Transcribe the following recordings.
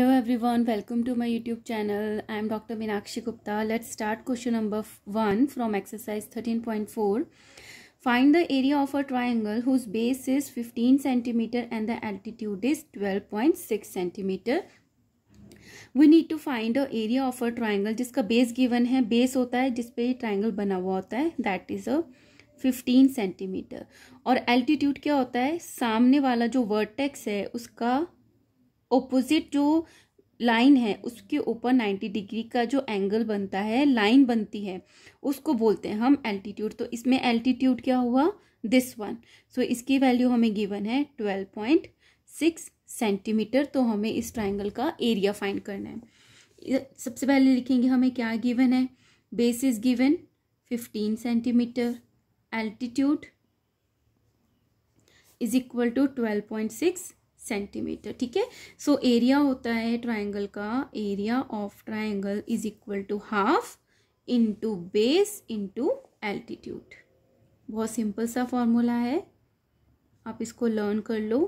Hello everyone welcome to my YouTube channel I am doctor Meenakshi Gupta let start question number one from exercise thirteen point four find the area of a triangle whose base is fifteen centimetre and the altitude is twelve point six centimetre we need to find a area of a triangle जिसका base given है base होता है जिसपे triangle बना हुआ होता है that is a fifteen centimetre और एल्टीट्यूड क्या होता है सामने वाला जो वर्टेक्स है उसका ओपोजिट जो लाइन है उसके ऊपर 90 डिग्री का जो एंगल बनता है लाइन बनती है उसको बोलते हैं हम एल्टीट्यूड तो इसमें एल्टीट्यूड क्या हुआ दिस वन सो इसकी वैल्यू हमें गिवन है ट्वेल्व पॉइंट सिक्स सेंटीमीटर तो हमें इस ट्राइंगल का एरिया फाइंड करना है सबसे पहले लिखेंगे हमें क्या गिवन है base is given fifteen centimetre altitude is equal to twelve point six centimetre ठीक है सो एरिया होता है ट्राइंगल का area of triangle is equal to half into base into altitude बहुत सिंपल सा फॉर्मूला है आप इसको लर्न कर लो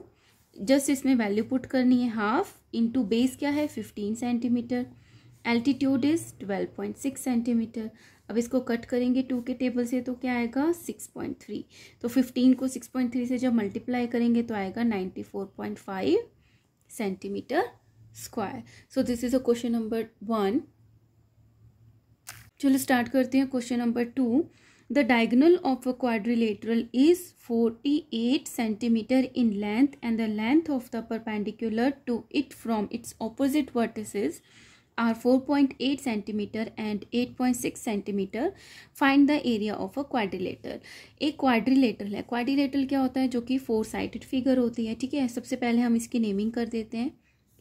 जस्ट इसमें वैल्यू पुट करनी है हाफ इंटू बेस क्या है fifteen centimetre altitude is twelve point six centimetre अब इसको कट करेंगे टू के टेबल से तो क्या आएगा सिक्स पॉइंट थ्री तो फिफ्टीन को सिक्स पॉइंट थ्री से जब मल्टीप्लाई करेंगे तो आएगा ninety four point five centimetre square so this is a question number one चलो स्टार्ट करते हैं question number two the diagonal of a quadrilateral is forty eight centimetre in length and the length of the perpendicular to it from its opposite vertices are 4.8 eight and 8.6 centimetre Find the area of a quadrilateral. एक quadrilateral है quadrilateral क्या होता है जो कि four sided figure होती है ठीक है सबसे पहले हम इसकी naming कर देते हैं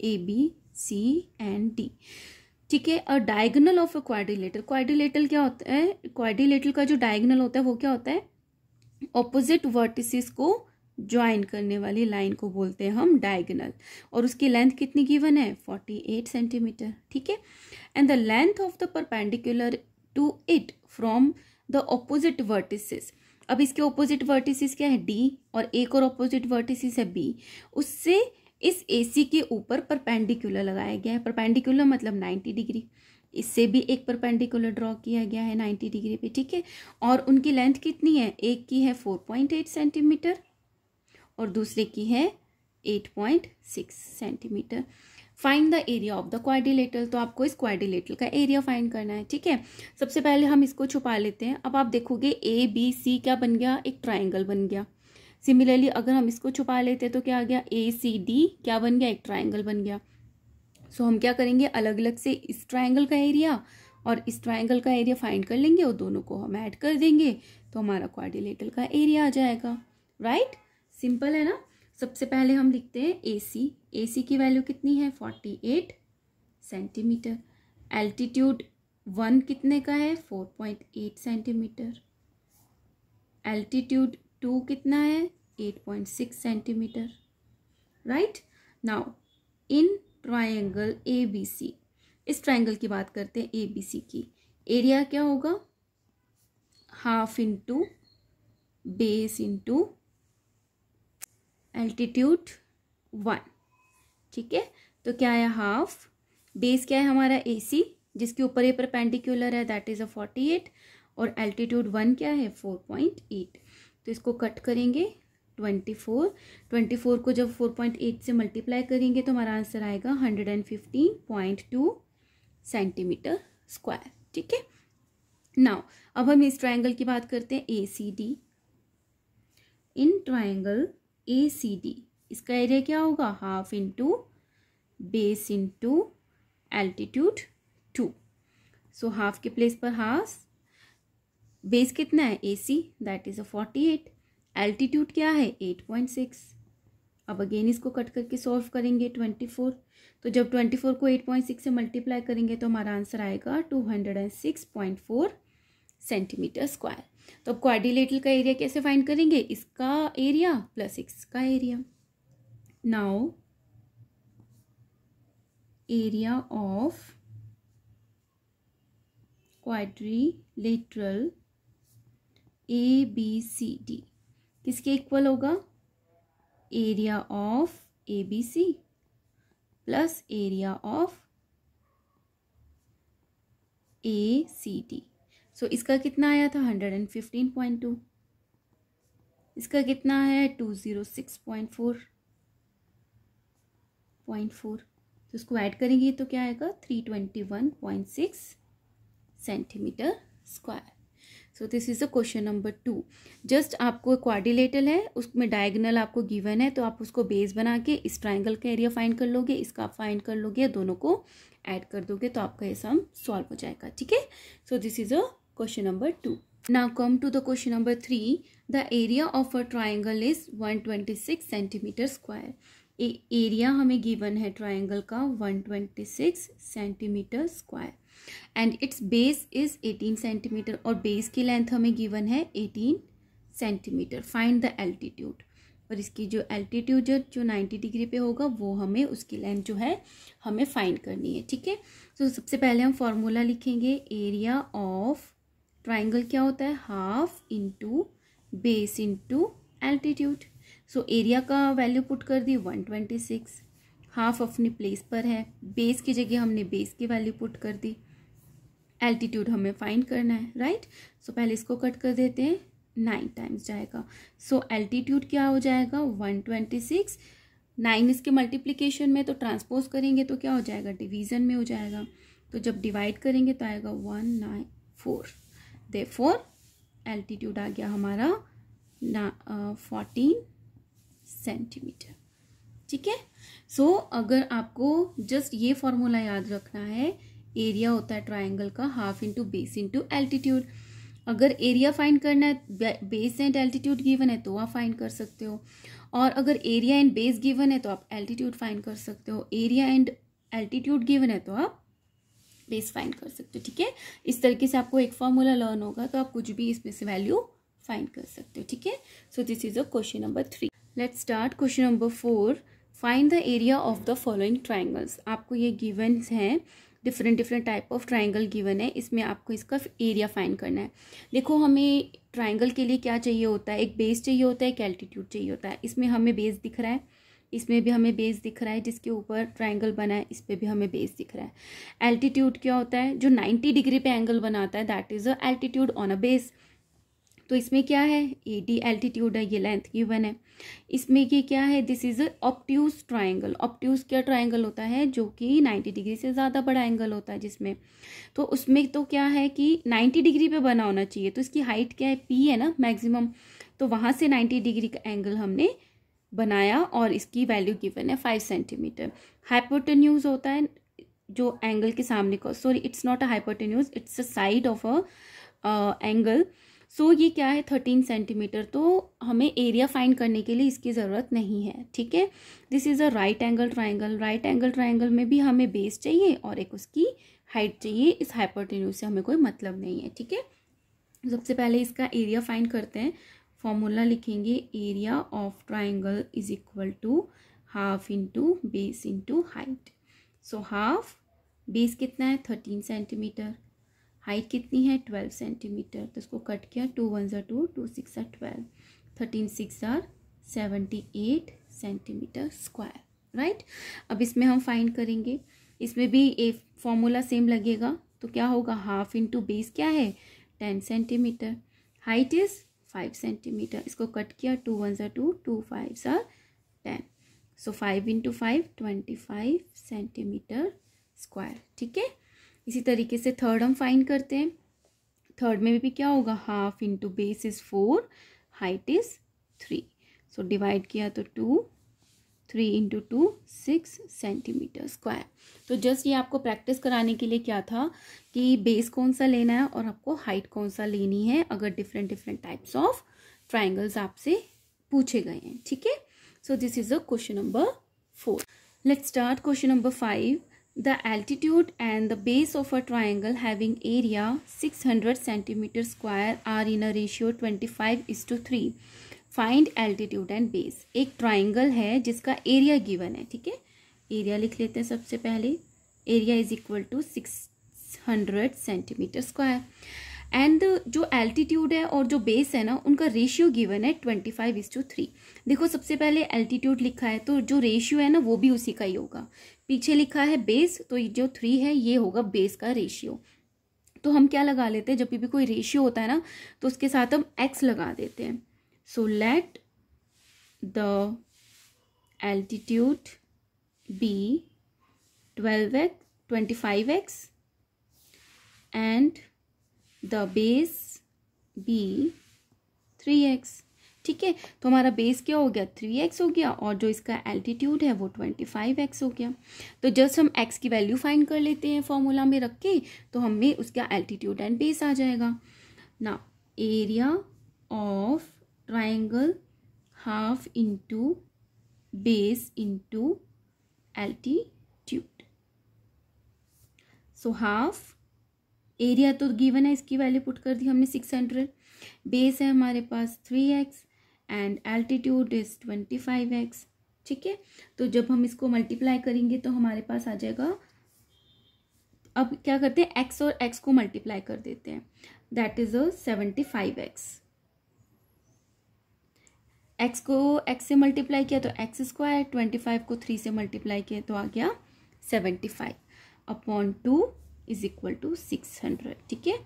A B C and D ठीक है a diagonal of a quadrilateral quadrilateral क्या होता है क्वाड्रिलेटर का जो डायगनल होता है वो क्या होता है ऑपोजिट वर्टिसेस को ज्वाइन करने वाली लाइन को बोलते हैं हम डायगनल और उसकी लेंथ कितनी गिवन है फोर्टी एट सेंटीमीटर ठीक है and the length of the perpendicular to it from the opposite vertices अब इसके ऑपोजिट वर्टिसेस क्या है डी और एक और ऑपोजिट वर्टिसेस है बी उससे इस ए के ऊपर परपेंडिकुलर लगाया गया है परपेंडिकुलर मतलब नाइन्टी डिग्री इससे भी एक परपेंडिकुलर ड्रॉ किया गया है नाइन्टी डिग्री पे ठीक है और उनकी लेंथ कितनी है एक की है फोर पॉइंट एट सेंटीमीटर और दूसरे की है eight point six centimetre find the area of the quadrilateral तो आपको इस क्वारिलेटल का एरिया फाइंड करना है ठीक है सबसे पहले हम इसको छुपा लेते हैं अब आप देखोगे ए बी सी क्या बन गया एक ट्राइंगल बन गया सिमिलरली अगर हम इसको छुपा लेते हैं तो क्या आ गया ए सी डी क्या बन गया एक ट्राइंगल बन गया सो so, हम क्या करेंगे अलग अलग से इस ट्राइंगल का एरिया और इस ट्राइंगल का एरिया फाइंड कर लेंगे और दोनों को हम ऐड कर देंगे तो हमारा क्वारिलेटल का एरिया आ जाएगा राइट right? सिंपल है ना सबसे पहले हम लिखते हैं ए सी ए सी की वैल्यू कितनी है forty eight centimetre altitude one कितने का है four point eight centimetre altitude two कितना है eight point six centimetre right now in triangle A B C इस ट्राइंगल की बात करते हैं ए बी सी की एरिया क्या होगा half into base into altitude one ठीक है तो क्या है हाफ बेस क्या है हमारा ए सी जिसके ऊपर ये परपेंडिकुलर है that is a forty eight और एल्टीट्यूड वन क्या है फोर पॉइंट एट तो इसको कट करेंगे ट्वेंटी फोर ट्वेंटी फोर को जब फोर पॉइंट एट से मल्टीप्लाई करेंगे तो हमारा आंसर आएगा hundred and fifteen point two centimetre square ठीक है नाउ अब हम इस ट्राइंगल की बात करते हैं A C D in triangle A C D इसका एरिया क्या होगा half into base into altitude two so half के प्लेस पर हाफ बेस कितना है A C that is a forty eight altitude क्या है एट पॉइंट सिक्स अब अगेन इसको कट करके सॉल्व करेंगे ट्वेंटी फोर तो जब ट्वेंटी फोर को एट पॉइंट सिक्स से मल्टीप्लाई करेंगे तो हमारा आंसर आएगा two hundred and six point four centimetre square तो अब क्वारिलेटरल का एरिया कैसे फाइंड करेंगे इसका एरिया प्लस इसका area now area of quadrilateral A B C D किसके इक्वल होगा area of A B C plus area of A C D so so, इसका कितना आया था hundred and fifteen point two इसका कितना है two zero six point four point four तो इसको ऐड करेंगे तो क्या आएगा three twenty one point six centimetre square so this is a question number two just आपको क्वारिलेटल है उसमें डायगनल आपको गिवन है तो आप उसको बेस बना के इस ट्राइंगल का एरिया फाइंड कर लोगे इसका आप फाइंड कर लोगे दोनों को ऐड कर दोगे तो आपका ये सम सॉल्व हो जाएगा ठीक है so this is a question number 2. Now come to the question number 3. The area of a triangle is 126 centimeter square. A, area हमें गिवन है ट्राइंगल का 126 centimetre square and its base is 18 centimetre और base की length हमें given है 18 centimetre find the altitude और इसकी जो एल्टीट्यूड जो 90 डिग्री पे होगा वो हमें उसकी लेंथ जो है हमें फाइंड करनी है ठीक है सो सबसे पहले हम फॉर्मूला लिखेंगे एरिया ऑफ ट्राइंगल क्या होता है half into base into altitude so area का वैल्यू पुट कर दी वन ट्वेंटी सिक्स हाफ अपने प्लेस पर है बेस की जगह हमने बेस की वैल्यू पुट कर दी एल्टीट्यूड हमें फाइंड करना है राइट सो so, पहले इसको कट कर देते हैं नाइन टाइम्स जाएगा सो so, एल्टीट्यूड क्या हो जाएगा वन ट्वेंटी सिक्स नाइन इसके मल्टीप्लीकेशन में तो ट्रांसपोज करेंगे तो क्या हो जाएगा डिवीज़न में हो जाएगा तो जब डिवाइड करेंगे तो आएगा वन नाइन फोर दे फोर एल्टीट्यूड आ गया हमारा फोर्टीन सेंटीमीटर ठीक है सो अगर आपको जस्ट ये फॉर्मूला याद रखना है एरिया होता है ट्राइंगल का half into base into altitude अगर एरिया फाइंड करना है बेस एंड एल्टीट्यूड गिवन है तो आप फाइंड कर सकते हो और अगर एरिया एंड बेस गिवन है तो आप एल्टीट्यूड फाइंड कर सकते हो एरिया एंड एल्टीट्यूड गिवन है तो आप बेस फाइंड कर सकते हो ठीक है इस तरीके से आपको एक फॉर्मूला लर्न होगा तो आप कुछ भी इसमें से वैल्यू फाइंड कर सकते हो ठीक है so this is a question number three let start question number four find the area of the following triangles आपको ये गिवन हैं different different type of triangle given है इसमें आपको इसका एरिया फाइंड करना है देखो हमें ट्राइंगल के लिए क्या चाहिए होता है एक बेस चाहिए होता है एक एल्टीट्यूड चाहिए होता है इसमें हमें बेस दिख रहा है इसमें भी हमें बेस दिख रहा है जिसके ऊपर ट्राइंगल बना है इस पर भी हमें बेस दिख रहा है एल्टीट्यूड क्या होता है जो 90 डिग्री पे एंगल बनाता है that is a altitude on a base तो इसमें क्या है ए डी एल्टीट्यूड है ये लेंथ वन है इसमें ये क्या है this is obtuse triangle obtuse क्या ट्राइंगल होता है जो कि नाइन्टी डिग्री से ज़्यादा बड़ा एंगल होता है जिसमें तो उसमें तो क्या है कि नाइन्टी डिग्री पे बना होना चाहिए तो इसकी हाइट क्या है पी है ना मैक्सिमम तो वहाँ से नाइन्टी डिग्री का एंगल हमने बनाया और इसकी वैल्यू गिवन है फाइव सेंटीमीटर हाइपोटेन्यूज होता है जो एंगल के सामने का sorry it's not a hypotenuse it's a side of a angle so ये क्या है थर्टीन सेंटीमीटर तो हमें एरिया फाइंड करने के लिए इसकी ज़रूरत नहीं है ठीक है this is a right angle triangle right angle triangle में भी हमें बेस चाहिए और एक उसकी हाइट चाहिए इस हाइपोटेन्यूज से हमें कोई मतलब नहीं है ठीक है सबसे पहले इसका एरिया फाइंड करते हैं फॉर्मूला लिखेंगे area of triangle is equal to half into base into height so half base कितना है थर्टीन सेंटीमीटर हाइट कितनी है ट्वेल्व सेंटीमीटर तो इसको कट किया टू वन ज़ार two two six are twelve thirteen six are seventy eight centimetre square right अब इसमें हम फाइंड करेंगे इसमें भी ए फॉर्मूला सेम लगेगा तो क्या होगा हाफ इंटू बेस क्या है ten centimetre height is five centimetre इसको कट किया टू वन ज़ा टू टू फाइव ज़ा ten so five into five twenty five centimetre square ठीक है इसी तरीके से थर्ड हम फाइंड करते हैं थर्ड में भी क्या होगा half into base is four height is three so divide किया तो two three into two six centimetre square तो जस्ट ये आपको प्रैक्टिस कराने के लिए क्या था कि बेस कौन सा लेना है और आपको हाइट कौन सा लेनी है अगर different different types of triangles आपसे पूछे गए हैं ठीक है so this is a question number four let start question number five and the base of a triangle having area six hundred centimetre square are in a ratio twenty five is two three find altitude and base एक triangle है जिसका area given है ठीक है area लिख लेते हैं सबसे पहले area is equal to six hundred centimetre square and जो एल्टीट्यूड है और जो बेस है ना उनका रेशियो गिवन है twenty five is two three देखो सबसे पहले एल्टीट्यूड लिखा है तो जो रेशियो है ना वो भी उसी का ही होगा पीछे लिखा है बेस तो जो थ्री है ये होगा बेस का रेशियो तो हम क्या लगा लेते हैं जब भी कोई रेशियो होता है ना तो उसके साथ हम एक्स लगा देते हैं so let the altitude be 12x 25x and the base be 3x ठीक है तो हमारा बेस क्या हो गया थ्री एक्स हो गया और जो इसका एल्टीट्यूड है वो ट्वेंटी फाइव एक्स हो गया तो जस्ट हम एक्स की वैल्यू फाइंड कर लेते हैं फॉर्मूला में रख के तो हमें उसका एल्टीट्यूड एंड बेस आ जाएगा ना area of triangle half into base into altitude so half area तो गिवन है इसकी वैल्यू पुट कर दी हमने सिक्स हंड्रेड बेस है हमारे पास three x and altitude is twenty five x ठीक है तो जब हम इसको मल्टीप्लाई करेंगे तो हमारे पास आ जाएगा अब क्या करते हैं एक्स और एक्स को मल्टीप्लाई कर देते हैं that is a seventy five x x को एक्स से मल्टीप्लाई किया तो एक्स स्क्वायर ट्वेंटी फाइव को थ्री से मल्टीप्लाई किया तो आ गया seventy five upon two is equal to six hundred ठीक है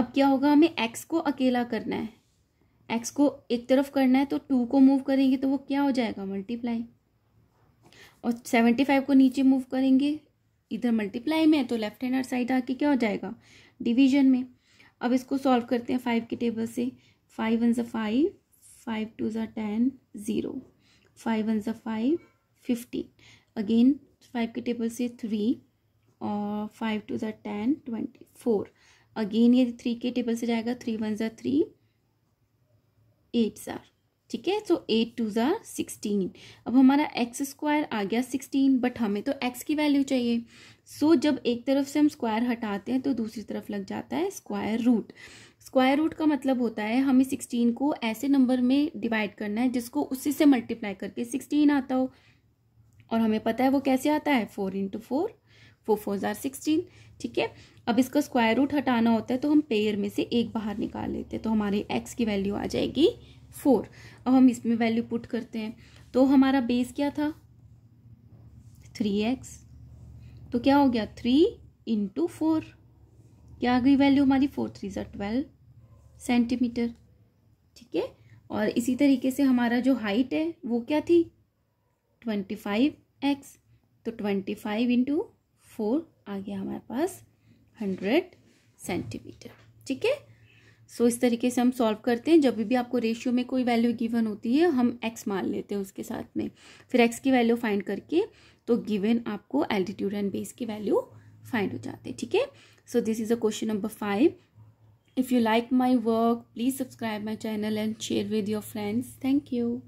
अब क्या होगा हमें एक्स को अकेला करना है एक्स को एक तरफ करना है तो टू को मूव करेंगे तो वो क्या हो जाएगा मल्टीप्लाई और सेवेंटी फाइव को नीचे मूव करेंगे इधर मल्टीप्लाई में तो लेफ्ट हैंड साइड आके क्या हो जाएगा डिवीजन में अब इसको सॉल्व करते हैं फाइव के टेबल से फाइव वन ज़ा फाइव फाइव टू ज़ा टेन ज़ीरो फाइव वन ज़ा फाइव फिफ्टीन अगेन फाइव के टेबल से थ्री और फाइव टू ज़ा टेन ट्वेंटी फोर अगेन ये थ्री के टेबल से जाएगा थ्री वन ज़ा थ्री एट ज़ार ठीक है सो एट टू ज़ा सिक्सटीन अब हमारा एक्स स्क्वायर आ गया सिक्सटीन बट हमें तो एक्स की वैल्यू चाहिए सो so, जब एक तरफ से हम स्क्वायर हटाते हैं तो दूसरी तरफ लग जाता है स्क्वायर रूट स्क्वायर रूट का मतलब होता है हमें सिक्सटीन को ऐसे नंबर में डिवाइड करना है जिसको उसी से मल्टीप्लाई करके सिक्सटीन आता हो और हमें पता है वो कैसे आता है four into four four four ज़ार सिक्सटीन ठीक है अब इसका स्क्वायर रूट हटाना होता है तो हम पेयर में से एक बाहर निकाल लेते हैं तो हमारे एक्स की वैल्यू आ जाएगी फोर अब हम इसमें वैल्यू पुट करते हैं तो हमारा बेस क्या था थ्री एक्स तो क्या हो गया थ्री इंटू फोर क्या आ गई वैल्यू हमारी फोर थ्री ज़ार ट्वेल्व सेंटीमीटर ठीक है और इसी तरीके से हमारा जो हाइट है वो क्या थी ट्वेंटी फाइव एक्स तो ट्वेंटी फाइव इंटू फोर आ गया हमारे पास हंड्रेड सेंटीमीटर ठीक है सो इस तरीके से हम सॉल्व करते हैं जब भी आपको रेशियो में कोई वैल्यू गिवन होती है हम एक्स मान लेते हैं उसके साथ में फिर एक्स की वैल्यू फाइंड करके तो गिवन आपको एल्टीट्यूड एंड बेस की वैल्यू फाइंड हो जाते हैं ठीक है so this is a question number five If you like my work, please subscribe my channel and share with your friends. Thank you.